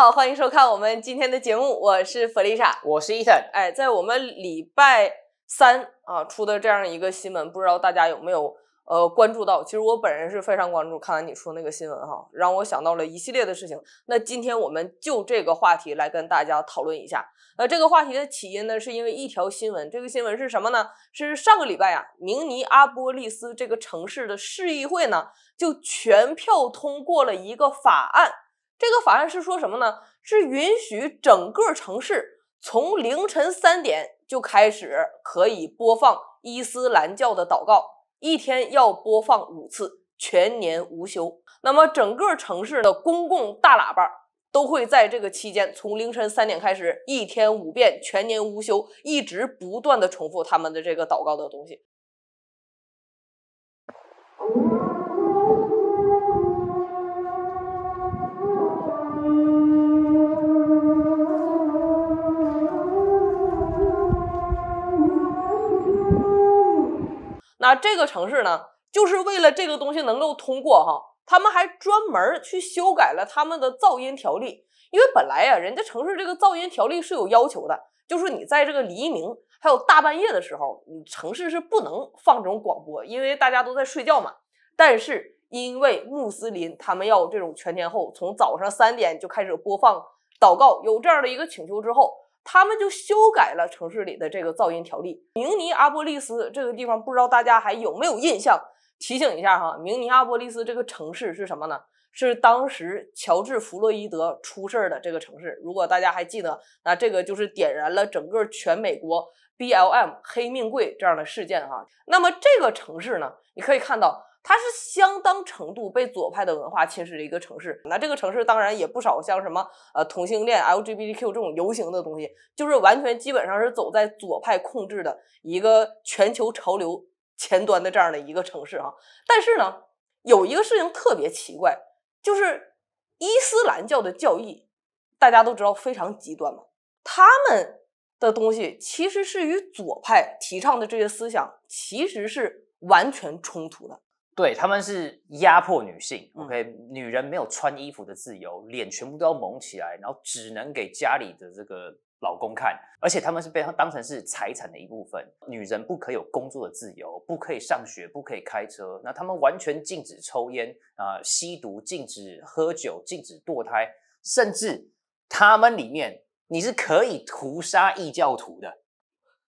好，欢迎收看我们今天的节目。我是弗丽莎，我是伊森。哎，在我们礼拜三啊出的这样一个新闻，不知道大家有没有呃关注到？其实我本人是非常关注。看完你说那个新闻哈，让我想到了一系列的事情。那今天我们就这个话题来跟大家讨论一下。呃，这个话题的起因呢，是因为一条新闻。这个新闻是什么呢？是上个礼拜啊，明尼阿波利斯这个城市的市议会呢就全票通过了一个法案。这个法案是说什么呢？是允许整个城市从凌晨三点就开始可以播放伊斯兰教的祷告，一天要播放五次，全年无休。那么整个城市的公共大喇叭都会在这个期间，从凌晨三点开始，一天五遍，全年无休，一直不断的重复他们的这个祷告的东西。那这个城市呢，就是为了这个东西能够通过哈，他们还专门去修改了他们的噪音条例。因为本来啊，人家城市这个噪音条例是有要求的，就是你在这个黎明还有大半夜的时候，你城市是不能放这种广播，因为大家都在睡觉嘛。但是因为穆斯林他们要这种全天候，从早上三点就开始播放祷告，有这样的一个请求之后。他们就修改了城市里的这个噪音条例。明尼阿波利斯这个地方，不知道大家还有没有印象？提醒一下哈，明尼阿波利斯这个城市是什么呢？是当时乔治弗洛伊德出事儿的这个城市。如果大家还记得，那这个就是点燃了整个全美国 BLM 黑命贵这样的事件哈。那么这个城市呢，你可以看到。它是相当程度被左派的文化侵蚀的一个城市，那这个城市当然也不少像什么呃同性恋 LGBTQ 这种游行的东西，就是完全基本上是走在左派控制的一个全球潮流前端的这样的一个城市啊。但是呢，有一个事情特别奇怪，就是伊斯兰教的教义，大家都知道非常极端嘛，他们的东西其实是与左派提倡的这些思想其实是完全冲突的。对，他们是压迫女性，OK，女人没有穿衣服的自由，脸全部都要蒙起来，然后只能给家里的这个老公看，而且他们是被他当成是财产的一部分，女人不可以有工作的自由，不可以上学，不可以开车，那他们完全禁止抽烟啊、吸毒，禁止喝酒，禁止堕胎，甚至他们里面你是可以屠杀异教徒的。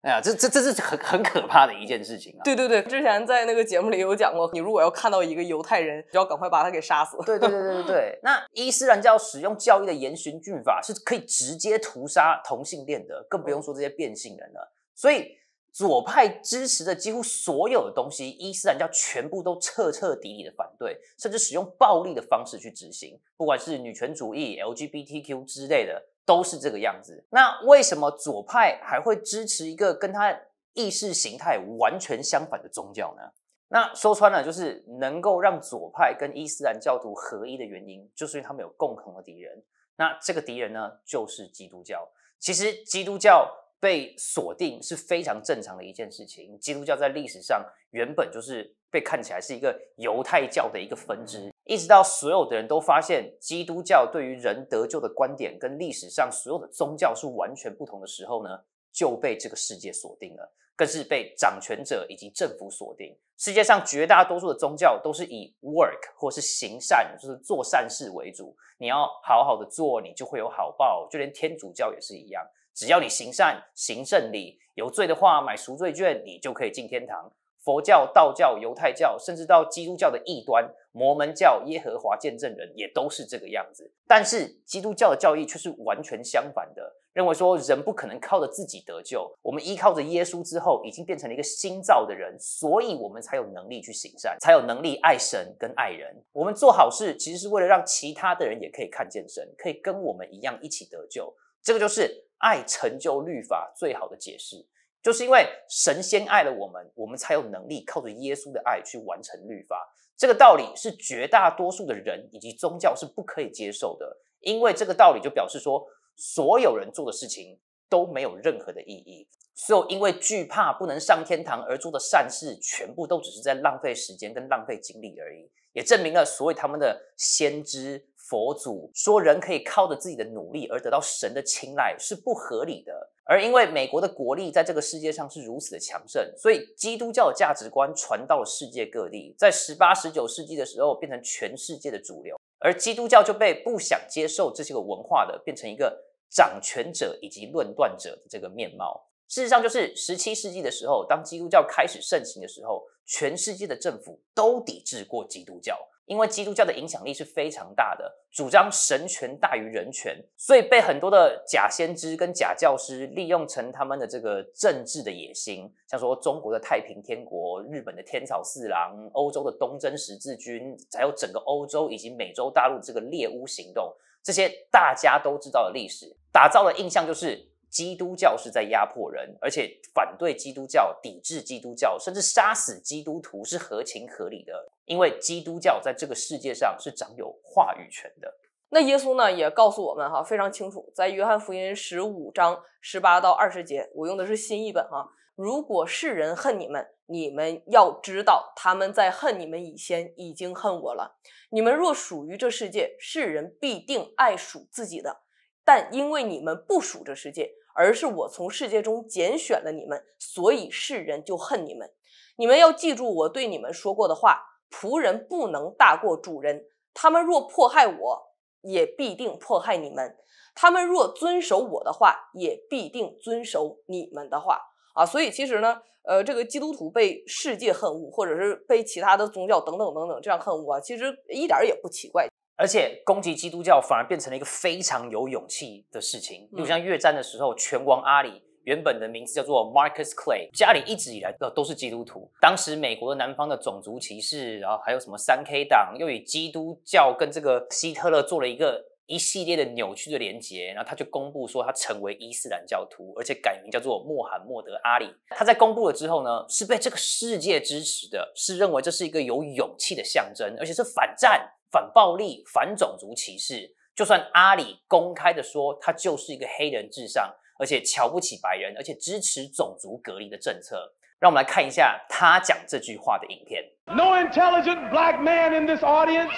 哎呀，这这这是很很可怕的一件事情啊！对对对，之前在那个节目里有讲过，你如果要看到一个犹太人，就要赶快把他给杀死。对对对对对，那伊斯兰教使用教义的严刑峻法是可以直接屠杀同性恋的，更不用说这些变性人了。所以左派支持的几乎所有的东西，伊斯兰教全部都彻彻底底的反对，甚至使用暴力的方式去执行，不管是女权主义、LGBTQ 之类的。都是这个样子，那为什么左派还会支持一个跟他意识形态完全相反的宗教呢？那说穿了，就是能够让左派跟伊斯兰教徒合一的原因，就是因为他们有共同的敌人。那这个敌人呢，就是基督教。其实基督教被锁定是非常正常的一件事情。基督教在历史上原本就是被看起来是一个犹太教的一个分支。一直到所有的人都发现基督教对于人得救的观点跟历史上所有的宗教是完全不同的时候呢，就被这个世界锁定了，更是被掌权者以及政府锁定。世界上绝大多数的宗教都是以 work 或是行善，就是做善事为主。你要好好的做，你就会有好报。就连天主教也是一样，只要你行善、行正理，有罪的话买赎罪券，你就可以进天堂。佛教、道教、犹太教，甚至到基督教的异端，摩门教、耶和华见证人，也都是这个样子。但是基督教的教义却是完全相反的，认为说人不可能靠着自己得救，我们依靠着耶稣之后，已经变成了一个新造的人，所以我们才有能力去行善，才有能力爱神跟爱人。我们做好事，其实是为了让其他的人也可以看见神，可以跟我们一样一起得救。这个就是爱成就律法最好的解释。就是因为神仙爱了我们，我们才有能力靠着耶稣的爱去完成律法。这个道理是绝大多数的人以及宗教是不可以接受的，因为这个道理就表示说，所有人做的事情都没有任何的意义。所有因为惧怕不能上天堂而做的善事，全部都只是在浪费时间跟浪费精力而已，也证明了所谓他们的先知。佛祖说，人可以靠着自己的努力而得到神的青睐是不合理的。而因为美国的国力在这个世界上是如此的强盛，所以基督教的价值观传到了世界各地，在十八、十九世纪的时候变成全世界的主流。而基督教就被不想接受这些个文化的变成一个掌权者以及论断者的这个面貌。事实上，就是十七世纪的时候，当基督教开始盛行的时候，全世界的政府都抵制过基督教。因为基督教的影响力是非常大的，主张神权大于人权，所以被很多的假先知跟假教师利用成他们的这个政治的野心。像说中国的太平天国、日本的天草四郎、欧洲的东征十字军，还有整个欧洲以及美洲大陆这个猎巫行动，这些大家都知道的历史，打造的印象就是。基督教是在压迫人，而且反对基督教、抵制基督教，甚至杀死基督徒是合情合理的，因为基督教在这个世界上是掌有话语权的。那耶稣呢，也告诉我们哈，非常清楚，在约翰福音十五章十八到二十节，我用的是新译本哈。如果世人恨你们，你们要知道，他们在恨你们以前，已经恨我了。你们若属于这世界，世人必定爱属自己的。但因为你们不属这世界，而是我从世界中拣选了你们，所以世人就恨你们。你们要记住我对你们说过的话：仆人不能大过主人。他们若迫害我，也必定迫害你们；他们若遵守我的话，也必定遵守你们的话。啊，所以其实呢，呃，这个基督徒被世界恨恶，或者是被其他的宗教等等等等这样恨恶啊，其实一点也不奇怪。而且攻击基督教反而变成了一个非常有勇气的事情。就像越战的时候，拳王阿里原本的名字叫做 Marcus Clay，家里一直以来的都是基督徒。当时美国的南方的种族歧视，然后还有什么三 K 党，又以基督教跟这个希特勒做了一个一系列的扭曲的连结，然后他就公布说他成为伊斯兰教徒，而且改名叫做穆罕默德阿里。他在公布了之后呢，是被这个世界支持的，是认为这是一个有勇气的象征，而且是反战。反暴力反种族歧视就算阿里公开的说他就是一个黑人至上而且瞧不起白人而且支持种族隔离的政策让我们来看一下他讲这句话的影片 no intelligent black man in this audience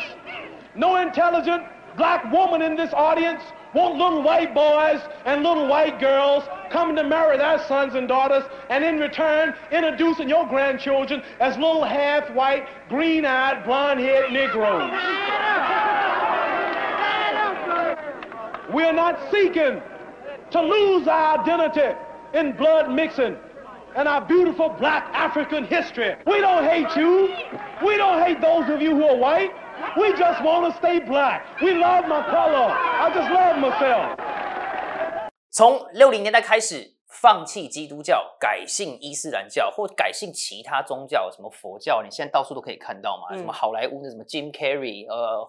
no intelligent black woman in this audience Won't little white boys and little white girls come to marry their sons and daughters, and in return, introducing your grandchildren as little half white, green eyed, blond haired Negroes. We're not seeking to lose our identity in blood mixing and our beautiful black African history. We don't hate you. We don't hate those of you who are white. We want We love love myself. just just stay to black. color. my I 从六零年代开始，放弃基督教，改信伊斯兰教或改信其他宗教，什么佛教，你现在到处都可以看到嘛？什么好莱坞的什么 Jim Carrey，呃，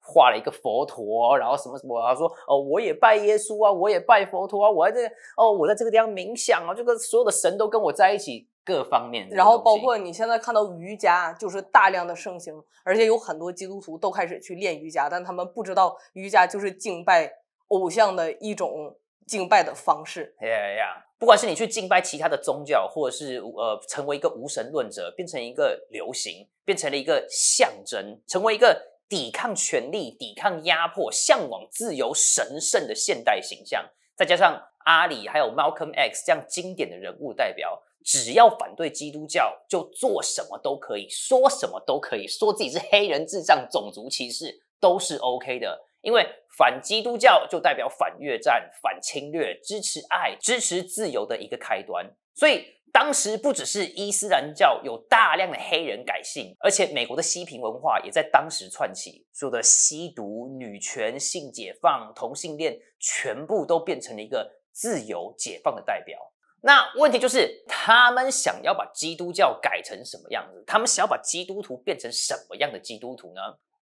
画了一个佛陀，然后什么什么，他说哦，我也拜耶稣啊，我也拜佛陀啊，我在这哦，我在这个地方冥想啊，这个所有的神都跟我在一起。各方面，然后包括你现在看到瑜伽就是大量的盛行，而且有很多基督徒都开始去练瑜伽，但他们不知道瑜伽就是敬拜偶像的一种敬拜的方式。呀呀，不管是你去敬拜其他的宗教，或者是呃成为一个无神论者，变成一个流行，变成了一个象征，成为一个抵抗权力、抵抗压迫、向往自由神圣的现代形象。再加上阿里还有 Malcolm X 这样经典的人物代表。只要反对基督教，就做什么都可以说，什么都可以说自己是黑人智障、种族歧视都是 OK 的，因为反基督教就代表反越战、反侵略、支持爱、支持自由的一个开端。所以当时不只是伊斯兰教有大量的黑人改信，而且美国的嬉皮文化也在当时串起，所有的吸毒、女权、性解放、同性恋，全部都变成了一个自由解放的代表。那问题就是，他们想要把基督教改成什么样子？他们想要把基督徒变成什么样的基督徒呢？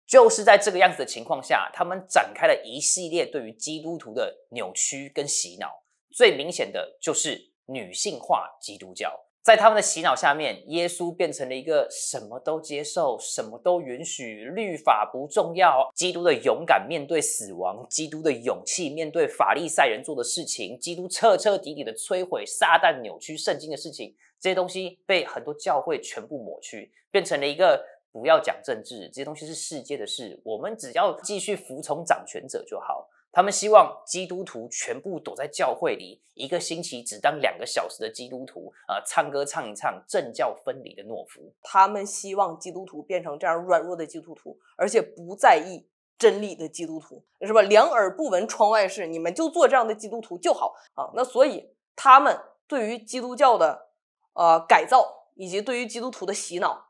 就是在这个样子的情况下，他们展开了一系列对于基督徒的扭曲跟洗脑。最明显的就是女性化基督教。在他们的洗脑下面，耶稣变成了一个什么都接受、什么都允许，律法不重要。基督的勇敢面对死亡，基督的勇气面对法利赛人做的事情，基督彻彻底底的摧毁撒旦扭曲圣经的事情，这些东西被很多教会全部抹去，变成了一个不要讲政治，这些东西是世界的事，我们只要继续服从掌权者就好。他们希望基督徒全部躲在教会里，一个星期只当两个小时的基督徒啊，唱歌唱一唱，政教分离的懦夫。他们希望基督徒变成这样软弱的基督徒，而且不在意真理的基督徒，是吧？两耳不闻窗外事，你们就做这样的基督徒就好啊。那所以他们对于基督教的，呃改造，以及对于基督徒的洗脑。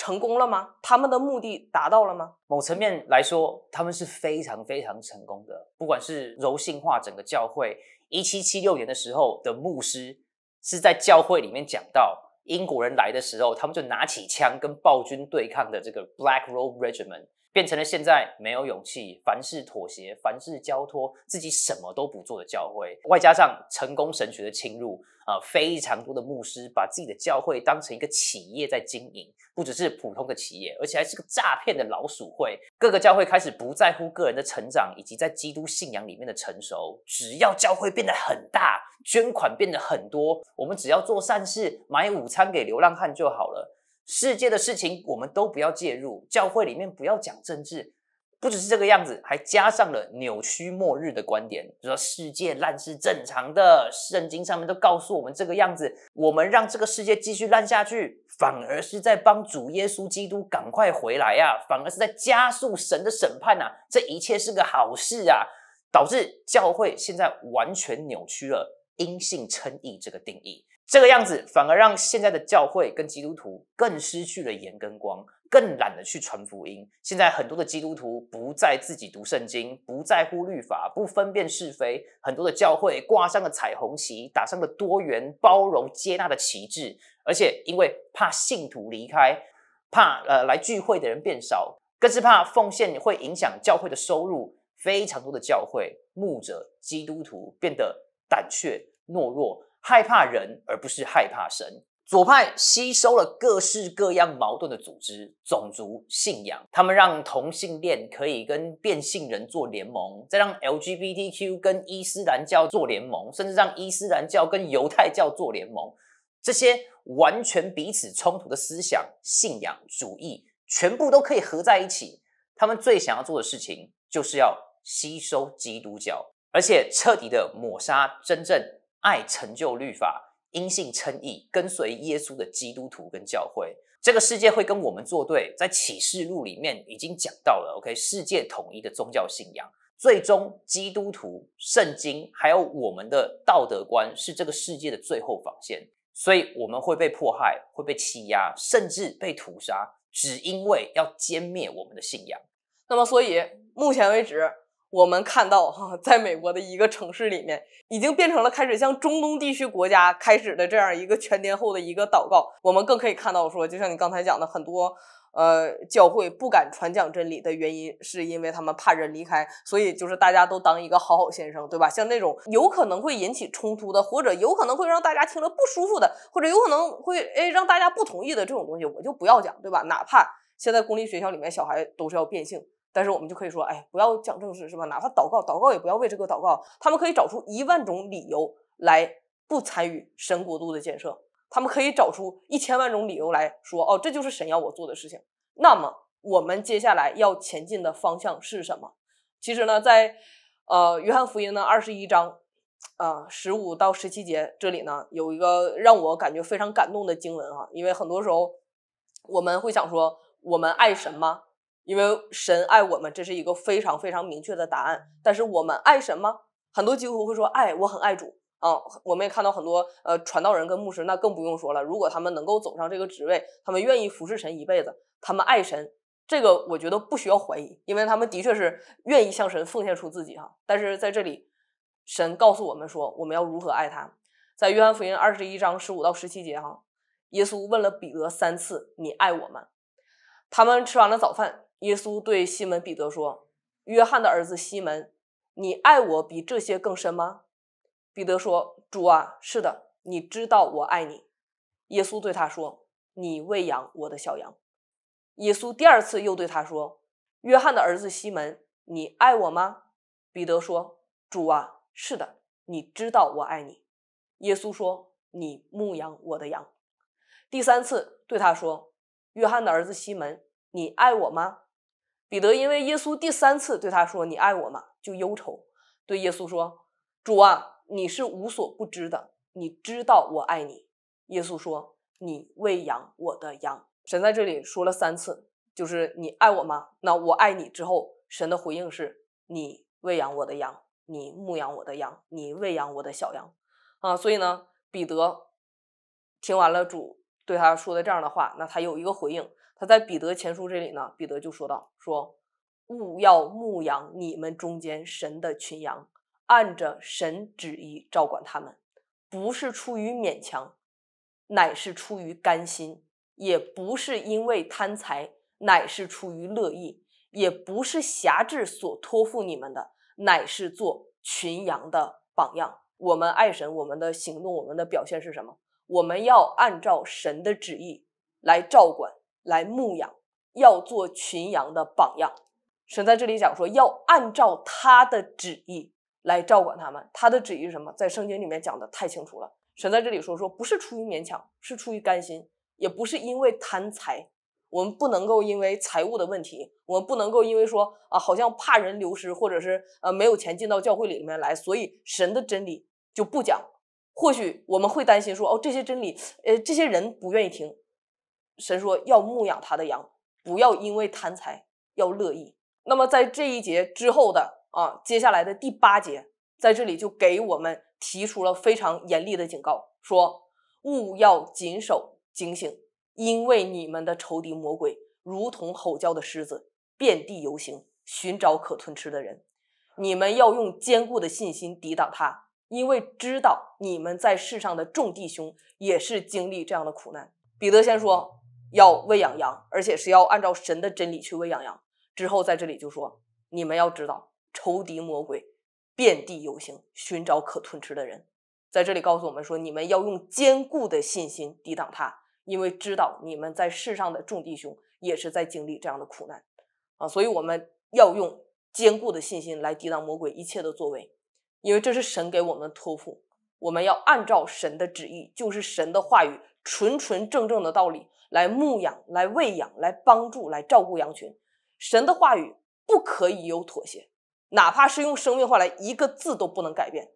成功了吗？他们的目的达到了吗？某层面来说，他们是非常非常成功的。不管是柔性化整个教会，一七七六年的时候的牧师是在教会里面讲到，英国人来的时候，他们就拿起枪跟暴君对抗的这个 Black Rob e Regiment。变成了现在没有勇气，凡事妥协，凡事交托，自己什么都不做的教会。外加上成功神学的侵入，啊，非常多的牧师把自己的教会当成一个企业在经营，不只是普通的企业，而且还是个诈骗的老鼠会。各个教会开始不在乎个人的成长以及在基督信仰里面的成熟，只要教会变得很大，捐款变得很多，我们只要做善事，买午餐给流浪汉就好了。世界的事情，我们都不要介入。教会里面不要讲政治，不只是这个样子，还加上了扭曲末日的观点，说世界烂是正常的。圣经上面都告诉我们这个样子，我们让这个世界继续烂下去，反而是在帮主耶稣基督赶快回来呀，反而是在加速神的审判呐。这一切是个好事啊，导致教会现在完全扭曲了阴性称义这个定义。这个样子反而让现在的教会跟基督徒更失去了盐跟光，更懒得去传福音。现在很多的基督徒不再自己读圣经，不在乎律法，不分辨是非。很多的教会挂上了彩虹旗，打上了多元、包容、接纳的旗帜，而且因为怕信徒离开，怕呃来聚会的人变少，更是怕奉献会影响教会的收入。非常多的教会牧者基督徒变得胆怯、懦弱。害怕人而不是害怕神。左派吸收了各式各样矛盾的组织、种族、信仰，他们让同性恋可以跟变性人做联盟，再让 LGBTQ 跟伊斯兰教做联盟，甚至让伊斯兰教跟犹太教做联盟。这些完全彼此冲突的思想、信仰主义，全部都可以合在一起。他们最想要做的事情，就是要吸收基督教，而且彻底的抹杀真正。爱成就律法，因信称义，跟随耶稣的基督徒跟教会，这个世界会跟我们作对。在启示录里面已经讲到了，OK，世界统一的宗教信仰，最终基督徒、圣经还有我们的道德观是这个世界的最后防线，所以我们会被迫害，会被欺压，甚至被屠杀，只因为要歼灭我们的信仰。那么，所以目前为止。我们看到哈，在美国的一个城市里面，已经变成了开始向中东地区国家开始的这样一个全天候的一个祷告。我们更可以看到，说就像你刚才讲的，很多呃教会不敢传讲真理的原因，是因为他们怕人离开，所以就是大家都当一个好好先生，对吧？像那种有可能会引起冲突的，或者有可能会让大家听了不舒服的，或者有可能会哎让大家不同意的这种东西，我就不要讲，对吧？哪怕现在公立学校里面小孩都是要变性。但是我们就可以说，哎，不要讲政治是吧？哪怕祷告，祷告也不要为这个祷告。他们可以找出一万种理由来不参与神国度的建设，他们可以找出一千万种理由来说，哦，这就是神要我做的事情。那么我们接下来要前进的方向是什么？其实呢，在呃约翰福音呢二十一章啊十五到十七节这里呢，有一个让我感觉非常感动的经文哈，因为很多时候我们会想说，我们爱神吗？因为神爱我们，这是一个非常非常明确的答案。但是我们爱神吗？很多基督徒会说爱，我很爱主啊。我们也看到很多呃传道人跟牧师，那更不用说了。如果他们能够走上这个职位，他们愿意服侍神一辈子，他们爱神，这个我觉得不需要怀疑，因为他们的确是愿意向神奉献出自己哈。但是在这里，神告诉我们说我们要如何爱他，在约翰福音二十一章十五到十七节哈，耶稣问了彼得三次你爱我们。他们吃完了早饭。耶稣对西门彼得说：“约翰的儿子西门，你爱我比这些更深吗？”彼得说：“主啊，是的，你知道我爱你。”耶稣对他说：“你喂养我的小羊。”耶稣第二次又对他说：“约翰的儿子西门，你爱我吗？”彼得说：“主啊，是的，你知道我爱你。”耶稣说：“你牧养我的羊。”第三次对他说：“约翰的儿子西门，你爱我吗？”彼得因为耶稣第三次对他说“你爱我吗？”就忧愁，对耶稣说：“主啊，你是无所不知的，你知道我爱你。”耶稣说：“你喂养我的羊。”神在这里说了三次，就是“你爱我吗？”那我爱你之后，神的回应是：“你喂养我的羊，你牧养我的羊，你喂养我的小羊。”啊，所以呢，彼得听完了主对他说的这样的话，那他有一个回应。他在彼得前书这里呢，彼得就说到：“说勿要牧养你们中间神的群羊，按着神旨意照管他们，不是出于勉强，乃是出于甘心；也不是因为贪财，乃是出于乐意；也不是侠制所托付你们的，乃是做群羊的榜样。我们爱神，我们的行动，我们的表现是什么？我们要按照神的旨意来照管。”来牧养，要做群羊的榜样。神在这里讲说，要按照他的旨意来照管他们。他的旨意是什么？在圣经里面讲的太清楚了。神在这里说，说不是出于勉强，是出于甘心，也不是因为贪财。我们不能够因为财务的问题，我们不能够因为说啊，好像怕人流失，或者是呃没有钱进到教会里面来，所以神的真理就不讲。或许我们会担心说，哦，这些真理，呃，这些人不愿意听。神说要牧养他的羊，不要因为贪财要乐意。那么在这一节之后的啊，接下来的第八节，在这里就给我们提出了非常严厉的警告，说勿要谨守警醒，因为你们的仇敌魔鬼如同吼叫的狮子，遍地游行，寻找可吞吃的人。你们要用坚固的信心抵挡他，因为知道你们在世上的众弟兄也是经历这样的苦难。彼得先说。要喂养羊，而且是要按照神的真理去喂养羊。之后在这里就说，你们要知道，仇敌魔鬼遍地游行，寻找可吞吃的人。在这里告诉我们说，你们要用坚固的信心抵挡他，因为知道你们在世上的众弟兄也是在经历这样的苦难啊。所以我们要用坚固的信心来抵挡魔鬼一切的作为，因为这是神给我们的托付。我们要按照神的旨意，就是神的话语，纯纯正正的道理。来牧养，来喂养，来帮助，来照顾羊群。神的话语不可以有妥协，哪怕是用生命换来，一个字都不能改变。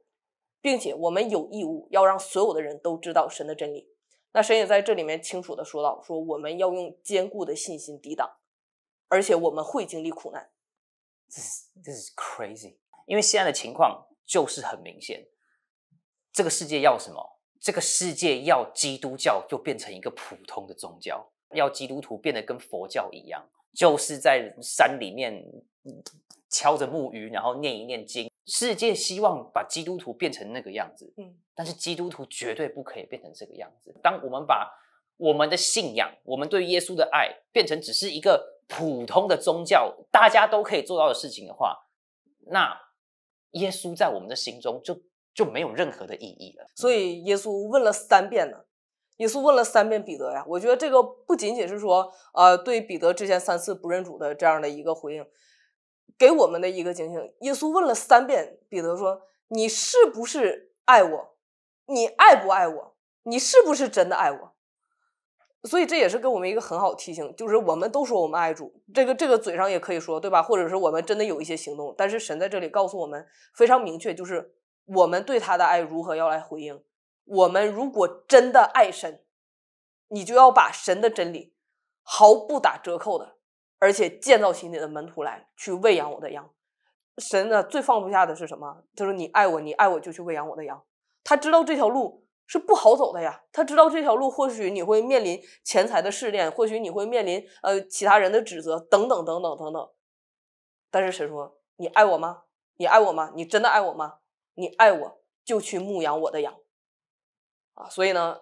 并且我们有义务要让所有的人都知道神的真理。那神也在这里面清楚的说到：说我们要用坚固的信心抵挡，而且我们会经历苦难。这 s 这 s crazy，因为现在的情况就是很明显，这个世界要什么？这个世界要基督教就变成一个普通的宗教，要基督徒变得跟佛教一样，就是在山里面敲着木鱼，然后念一念经。世界希望把基督徒变成那个样子，嗯，但是基督徒绝对不可以变成这个样子。当我们把我们的信仰、我们对耶稣的爱变成只是一个普通的宗教，大家都可以做到的事情的话，那耶稣在我们的心中就。就没有任何的意义了。所以耶稣问了三遍呢，耶稣问了三遍彼得呀，我觉得这个不仅仅是说，呃，对彼得之前三次不认主的这样的一个回应，给我们的一个警醒。耶稣问了三遍，彼得说：“你是不是爱我？你爱不爱我？你是不是真的爱我？”所以这也是给我们一个很好提醒，就是我们都说我们爱主，这个这个嘴上也可以说，对吧？或者是我们真的有一些行动，但是神在这里告诉我们非常明确，就是。我们对他的爱如何要来回应？我们如果真的爱神，你就要把神的真理毫不打折扣的，而且建造起你的门徒来，去喂养我的羊。神呢最放不下的是什么？他说：“你爱我，你爱我就去喂养我的羊。”他知道这条路是不好走的呀，他知道这条路或许你会面临钱财的试炼，或许你会面临呃其他人的指责等等等等等等。但是神说：“你爱我吗？你爱我吗？你真的爱我吗？”你爱我就去牧养我的羊，啊，所以呢，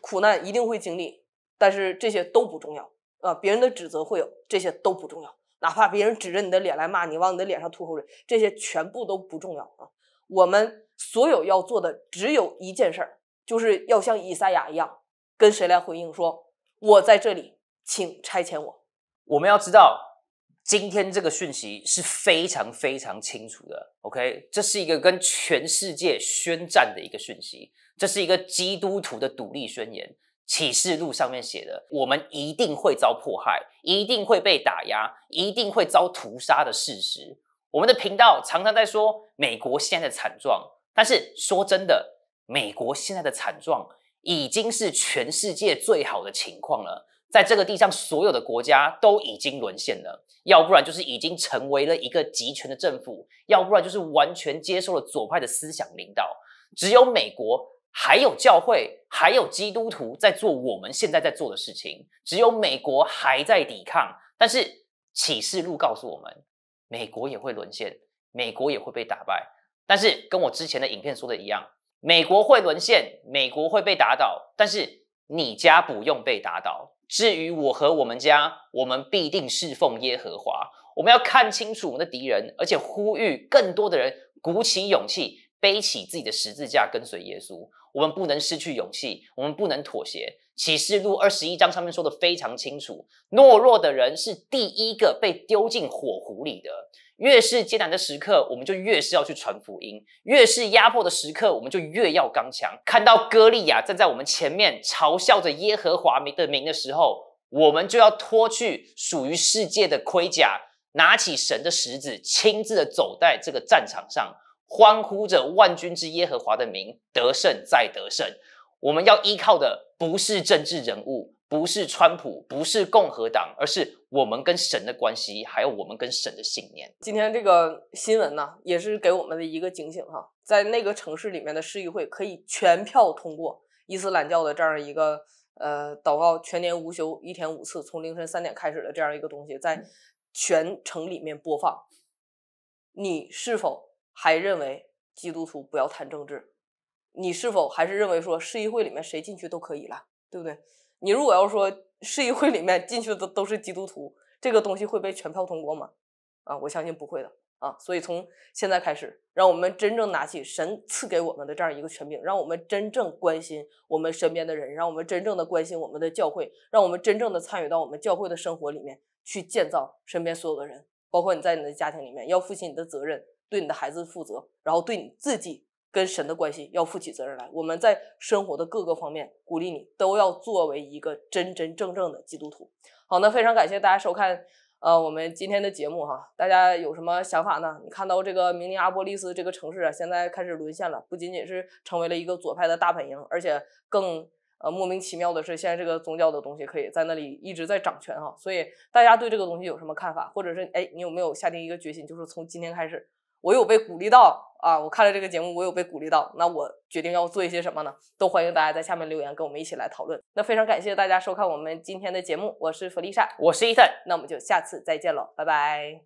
苦难一定会经历，但是这些都不重要啊。别人的指责会有，这些都不重要。哪怕别人指着你的脸来骂你，往你的脸上吐口水，这些全部都不重要啊。我们所有要做的只有一件事儿，就是要像以赛亚一样，跟谁来回应说：“我在这里，请差遣我。”我们要知道。今天这个讯息是非常非常清楚的，OK，这是一个跟全世界宣战的一个讯息，这是一个基督徒的独立宣言。启示录上面写的，我们一定会遭迫害，一定会被打压，一定会遭屠杀的事实。我们的频道常常在说美国现在的惨状，但是说真的，美国现在的惨状已经是全世界最好的情况了。在这个地上，所有的国家都已经沦陷了，要不然就是已经成为了一个集权的政府，要不然就是完全接受了左派的思想领导。只有美国，还有教会，还有基督徒在做我们现在在做的事情。只有美国还在抵抗，但是启示录告诉我们，美国也会沦陷，美国也会被打败。但是跟我之前的影片说的一样，美国会沦陷，美国会被打倒，但是你家不用被打倒。至于我和我们家，我们必定侍奉耶和华。我们要看清楚我们的敌人，而且呼吁更多的人鼓起勇气，背起自己的十字架跟随耶稣。我们不能失去勇气，我们不能妥协。启示录二十一章上面说的非常清楚：懦弱的人是第一个被丢进火湖里的。越是艰难的时刻，我们就越是要去传福音；越是压迫的时刻，我们就越要刚强。看到歌利亚站在我们前面，嘲笑着耶和华的名的时候，我们就要脱去属于世界的盔甲，拿起神的石子，亲自的走在这个战场上，欢呼着万军之耶和华的名，得胜再得胜。我们要依靠的不是政治人物。不是川普，不是共和党，而是我们跟神的关系，还有我们跟神的信念。今天这个新闻呢，也是给我们的一个警醒哈。在那个城市里面的市议会可以全票通过伊斯兰教的这样一个呃祷告，全年无休，一天五次，从凌晨三点开始的这样一个东西，在全城里面播放。你是否还认为基督徒不要谈政治？你是否还是认为说市议会里面谁进去都可以了，对不对？你如果要说市议会里面进去的都是基督徒，这个东西会被全票通过吗？啊，我相信不会的啊。所以从现在开始，让我们真正拿起神赐给我们的这样一个权柄，让我们真正关心我们身边的人，让我们真正的关心我们的教会，让我们真正的参与到我们教会的生活里面去建造身边所有的人，包括你在你的家庭里面要负起你的责任，对你的孩子负责，然后对你自己。跟神的关系要负起责任来，我们在生活的各个方面鼓励你都要作为一个真真正正的基督徒。好，那非常感谢大家收看，呃，我们今天的节目哈。大家有什么想法呢？你看到这个明尼阿波利斯这个城市啊，现在开始沦陷了，不仅仅是成为了一个左派的大本营，而且更呃莫名其妙的是，现在这个宗教的东西可以在那里一直在掌权哈。所以大家对这个东西有什么看法？或者是哎，你有没有下定一个决心，就是从今天开始？我有被鼓励到啊！我看了这个节目，我有被鼓励到。那我决定要做一些什么呢？都欢迎大家在下面留言，跟我们一起来讨论。那非常感谢大家收看我们今天的节目，我是弗丽莎，我是伊森，那我们就下次再见喽，拜拜。